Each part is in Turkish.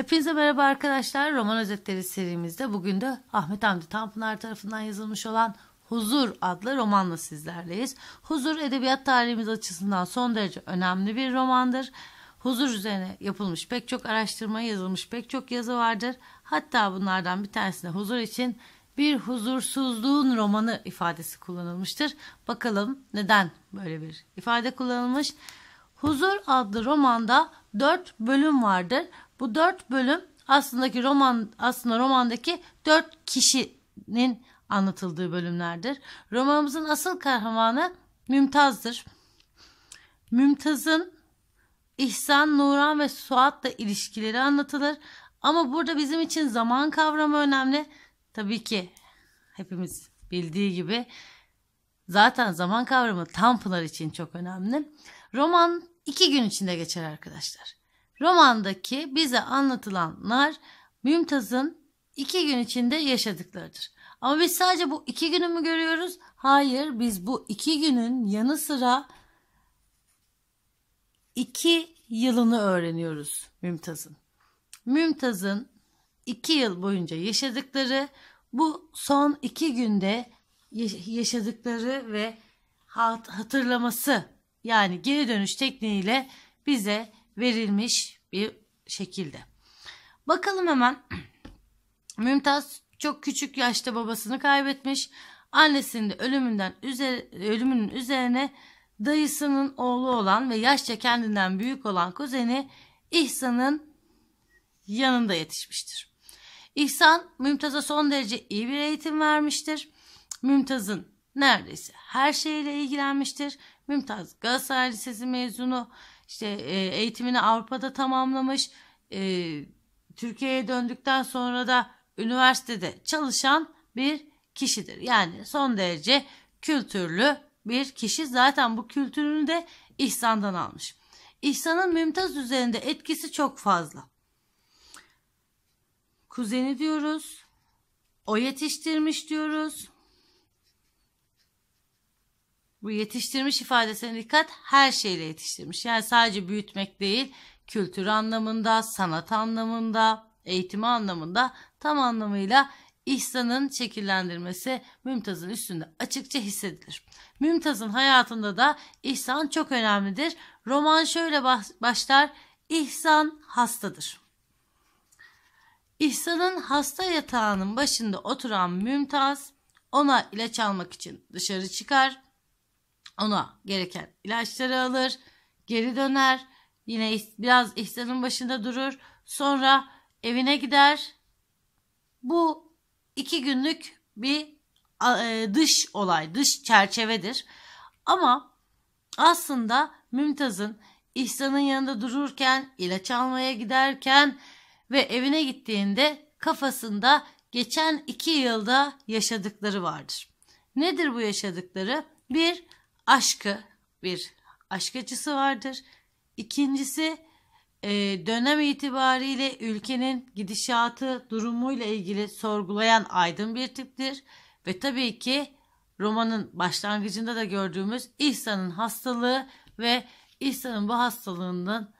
Hepinize merhaba arkadaşlar. Roman Özetleri serimizde bugün de Ahmet Hamdi Tanpınar tarafından yazılmış olan Huzur adlı romanla sizlerleyiz. Huzur edebiyat tarihimiz açısından son derece önemli bir romandır. Huzur üzerine yapılmış pek çok araştırma, yazılmış pek çok yazı vardır. Hatta bunlardan bir tanesinde huzur için bir huzursuzluğun romanı ifadesi kullanılmıştır. Bakalım neden böyle bir ifade kullanılmış? Huzur adlı romanda 4 bölüm vardır. Bu dört bölüm aslında ki roman aslında romandaki dört kişinin anlatıldığı bölümlerdir. Romanımızın asıl kahramanı Mümtaz'dır. Mümtaz'ın İhsan, Nuran ve Suat'la ilişkileri anlatılır. Ama burada bizim için zaman kavramı önemli. Tabii ki hepimiz bildiği gibi zaten zaman kavramı Tanpınar için çok önemli. Roman iki gün içinde geçer arkadaşlar. Romandaki bize anlatılanlar Mümtaz'ın iki gün içinde yaşadıklarıdır. Ama biz sadece bu iki günü mü görüyoruz? Hayır biz bu iki günün yanı sıra iki yılını öğreniyoruz Mümtaz'ın. Mümtaz'ın iki yıl boyunca yaşadıkları bu son iki günde yaşadıkları ve hatırlaması yani geri dönüş tekniğiyle bize verilmiş bir şekilde. Bakalım hemen. Mümtaz çok küçük yaşta babasını kaybetmiş. Annesinin ölümünden üzeri, ölümünün üzerine dayısının oğlu olan ve yaşça kendinden büyük olan kuzeni İhsan'ın yanında yetişmiştir. İhsan Mümtaz'a son derece iyi bir eğitim vermiştir. Mümtaz'ın neredeyse her şeyle ilgilenmiştir. Mümtaz Galatasaray Lisesi mezunu işte e, eğitimini Avrupa'da tamamlamış. E, Türkiye'ye döndükten sonra da üniversitede çalışan bir kişidir. Yani son derece kültürlü bir kişi zaten bu kültürünü de İhsan'dan almış. İhsan'ın Mümtaz üzerinde etkisi çok fazla. Kuzeni diyoruz. O yetiştirmiş diyoruz. Bu yetiştirmiş ifadesine dikkat her şeyle yetiştirmiş. Yani sadece büyütmek değil kültür anlamında, sanat anlamında, eğitimi anlamında tam anlamıyla İhsan'ın şekillendirmesi Mümtaz'ın üstünde açıkça hissedilir. Mümtaz'ın hayatında da İhsan çok önemlidir. Roman şöyle başlar. İhsan hastadır. İhsan'ın hasta yatağının başında oturan Mümtaz ona ilaç almak için dışarı çıkar ona gereken ilaçları alır, geri döner, yine biraz ihsanın başında durur, sonra evine gider. Bu iki günlük bir e, dış olay, dış çerçevedir. Ama aslında Mümtaz'ın İhsan'ın yanında dururken, ilaç almaya giderken ve evine gittiğinde kafasında geçen iki yılda yaşadıkları vardır. Nedir bu yaşadıkları? Bir, aşkı bir aşk açısı vardır. İkincisi e, dönem itibariyle ülkenin gidişatı durumuyla ilgili sorgulayan aydın bir tiptir. Ve tabii ki romanın başlangıcında da gördüğümüz İhsan'ın hastalığı ve İhsan'ın bu hastalığının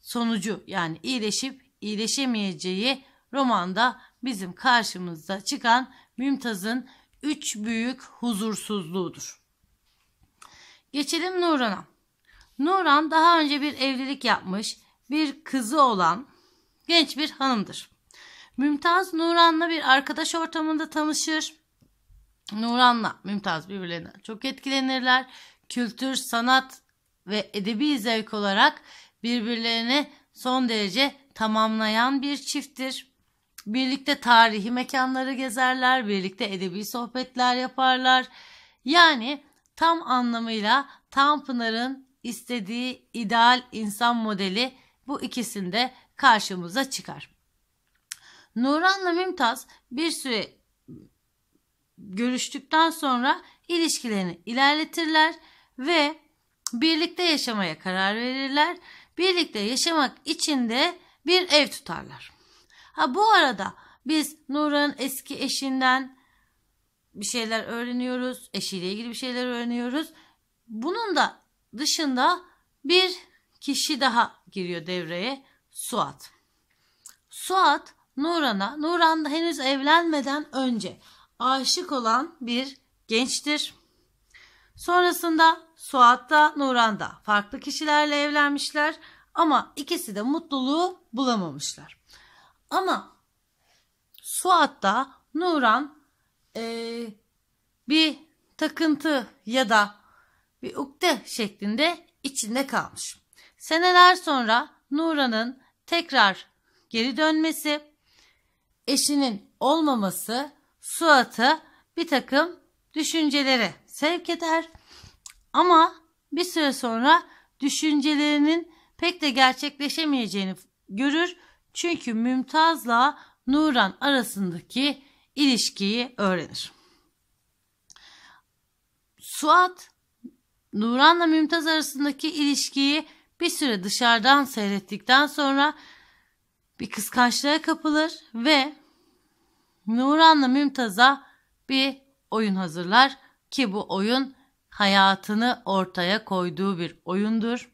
sonucu yani iyileşip iyileşemeyeceği romanda bizim karşımıza çıkan Mümtaz'ın üç büyük huzursuzluğudur. Geçelim Nuran'a. Nuran daha önce bir evlilik yapmış, bir kızı olan genç bir hanımdır. Mümtaz Nuran'la bir arkadaş ortamında tanışır. Nuran'la Mümtaz birbirlerine çok etkilenirler. Kültür, sanat ve edebi zevk olarak birbirlerini son derece tamamlayan bir çifttir. Birlikte tarihi mekanları gezerler, birlikte edebi sohbetler yaparlar. Yani tam anlamıyla Tanpınar'ın istediği ideal insan modeli bu ikisinde karşımıza çıkar. Nuran'la Mümtaz bir süre görüştükten sonra ilişkilerini ilerletirler ve birlikte yaşamaya karar verirler. Birlikte yaşamak için de bir ev tutarlar. Ha bu arada biz Nuran'ın eski eşinden bir şeyler öğreniyoruz. Eşiyle ilgili bir şeyler öğreniyoruz. Bunun da dışında bir kişi daha giriyor devreye. Suat. Suat Nuran'a, Nuran da henüz evlenmeden önce aşık olan bir gençtir. Sonrasında Suat da Nuran da farklı kişilerle evlenmişler ama ikisi de mutluluğu bulamamışlar. Ama Suat da Nuran e, bir takıntı ya da bir ukde şeklinde içinde kalmış. Seneler sonra Nura'nın tekrar geri dönmesi, eşinin olmaması Suat'ı bir takım düşüncelere sevk eder. Ama bir süre sonra düşüncelerinin pek de gerçekleşemeyeceğini görür. Çünkü Mümtaz'la Nuran arasındaki ilişkiyi öğrenir. Suat, Nuran'la Mümtaz arasındaki ilişkiyi bir süre dışarıdan seyrettikten sonra bir kıskançlığa kapılır ve Nuran'la Mümtaz'a bir oyun hazırlar ki bu oyun hayatını ortaya koyduğu bir oyundur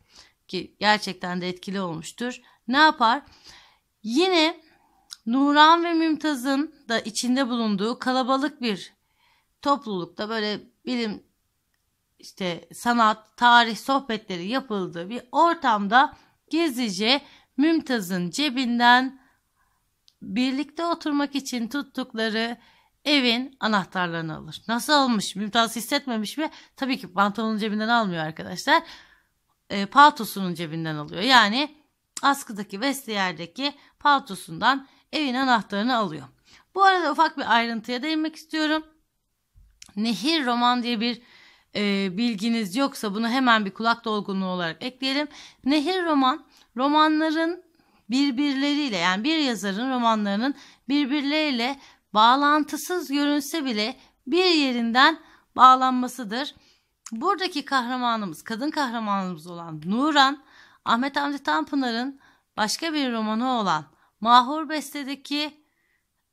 ki gerçekten de etkili olmuştur. Ne yapar? Yine Nuran ve Mümtaz'ın da içinde bulunduğu kalabalık bir toplulukta böyle bilim işte sanat, tarih sohbetleri yapıldığı bir ortamda gizlice Mümtaz'ın cebinden birlikte oturmak için tuttukları evin anahtarlarını alır. Nasıl almış? Mümtaz hissetmemiş mi? Tabii ki pantolonun cebinden almıyor arkadaşlar. E, paltosunun cebinden alıyor. Yani askıdaki vestiyerdeki paltosundan evin anahtarını alıyor. Bu arada ufak bir ayrıntıya değinmek istiyorum. Nehir roman diye bir e, bilginiz yoksa bunu hemen bir kulak dolgunluğu olarak ekleyelim. Nehir roman romanların birbirleriyle yani bir yazarın romanlarının birbirleriyle bağlantısız görünse bile bir yerinden bağlanmasıdır. Buradaki kahramanımız, kadın kahramanımız olan Nuran, Ahmet Hamdi Tanpınar'ın başka bir romanı olan Mahur Beste'deki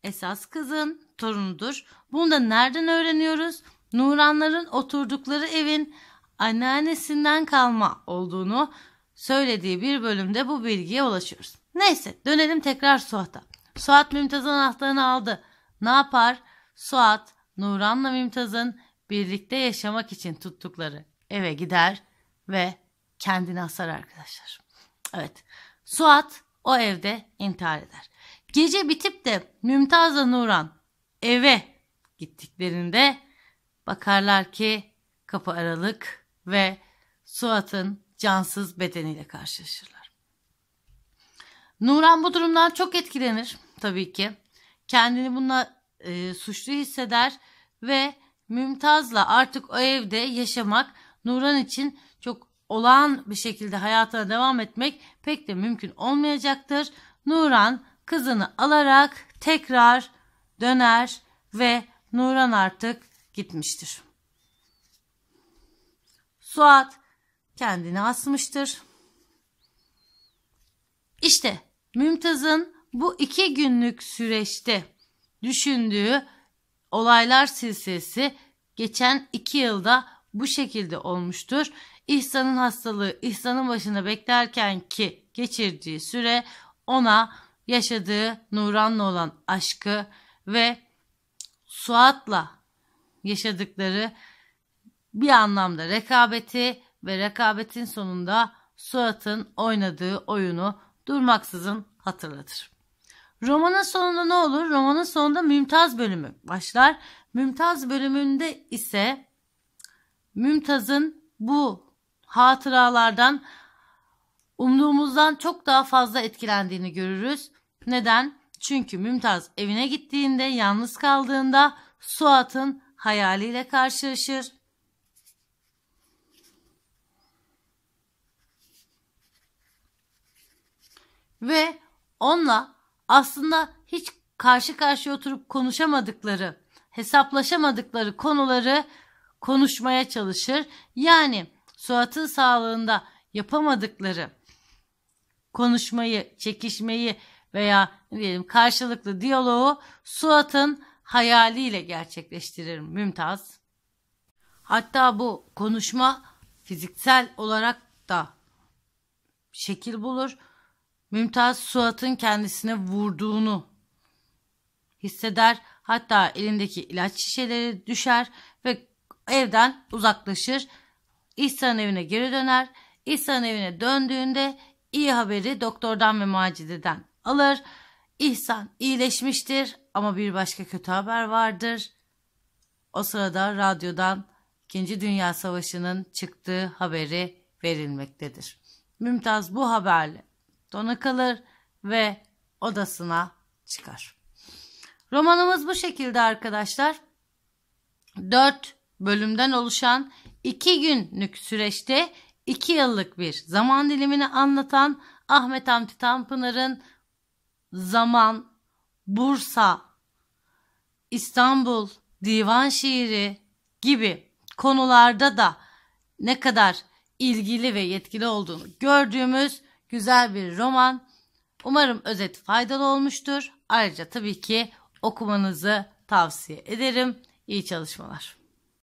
esas kızın torunudur. Bunu da nereden öğreniyoruz? Nuranların oturdukları evin anneannesinden kalma olduğunu söylediği bir bölümde bu bilgiye ulaşıyoruz. Neyse dönelim tekrar Suat'a. Suat Mümtaz'ın anahtarını aldı. Ne yapar? Suat, Nuran'la Mümtaz'ın birlikte yaşamak için tuttukları eve gider ve kendini asar arkadaşlar. Evet. Suat o evde intihar eder. Gece bitip de Mümtaz'la Nuran eve gittiklerinde bakarlar ki kapı aralık ve Suat'ın cansız bedeniyle karşılaşırlar. Nuran bu durumdan çok etkilenir tabii ki. Kendini bununla e, suçlu hisseder ve Mümtaz'la artık o evde yaşamak Nuran için çok olağan bir şekilde hayatına devam etmek pek de mümkün olmayacaktır. Nuran kızını alarak tekrar döner ve Nuran artık gitmiştir. Suat kendini asmıştır. İşte Mümtaz'ın bu iki günlük süreçte düşündüğü olaylar silsilesi geçen iki yılda bu şekilde olmuştur. İhsan'ın hastalığı İhsan'ın başına beklerken ki geçirdiği süre ona yaşadığı Nuran'la olan aşkı ve Suat'la yaşadıkları bir anlamda rekabeti ve rekabetin sonunda Suat'ın oynadığı oyunu durmaksızın hatırlatır. Romanın sonunda ne olur? Romanın sonunda Mümtaz bölümü başlar. Mümtaz bölümünde ise Mümtaz'ın bu hatıralardan umduğumuzdan çok daha fazla etkilendiğini görürüz. Neden? Çünkü Mümtaz evine gittiğinde, yalnız kaldığında Suat'ın hayaliyle karşılaşır. Ve onunla aslında hiç karşı karşıya oturup konuşamadıkları, hesaplaşamadıkları konuları konuşmaya çalışır. Yani Suat'ın sağlığında yapamadıkları konuşmayı, çekişmeyi veya diyelim karşılıklı diyaloğu Suat'ın hayaliyle gerçekleştirir Mümtaz. Hatta bu konuşma fiziksel olarak da şekil bulur. Mümtaz Suat'ın kendisine vurduğunu hisseder. Hatta elindeki ilaç şişeleri düşer ve evden uzaklaşır. İhsan evine geri döner. İhsan evine döndüğünde iyi haberi doktordan ve Macide'den alır. İhsan iyileşmiştir ama bir başka kötü haber vardır. O sırada radyodan İkinci Dünya Savaşı'nın çıktığı haberi verilmektedir. Mümtaz bu haberle dona kalır ve odasına çıkar. Romanımız bu şekilde arkadaşlar. Dört bölümden oluşan 2 günlük süreçte 2 yıllık bir zaman dilimini anlatan Ahmet Hamdi Tanpınar'ın Zaman, Bursa, İstanbul, divan şiiri gibi konularda da ne kadar ilgili ve yetkili olduğunu gördüğümüz güzel bir roman. Umarım özet faydalı olmuştur. Ayrıca tabii ki okumanızı tavsiye ederim. İyi çalışmalar.